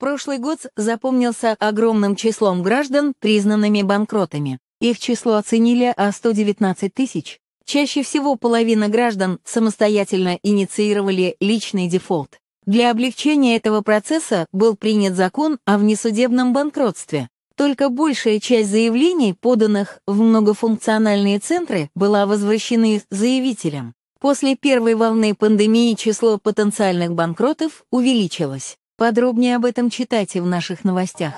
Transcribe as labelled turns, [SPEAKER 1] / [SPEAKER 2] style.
[SPEAKER 1] Прошлый год запомнился огромным числом граждан, признанными банкротами. Их число оценили а о 119 тысяч. Чаще всего половина граждан самостоятельно инициировали личный дефолт. Для облегчения этого процесса был принят закон о внесудебном банкротстве. Только большая часть заявлений, поданных в многофункциональные центры, была возвращена заявителям. После первой волны пандемии число потенциальных банкротов увеличилось. Подробнее об этом читайте в наших новостях.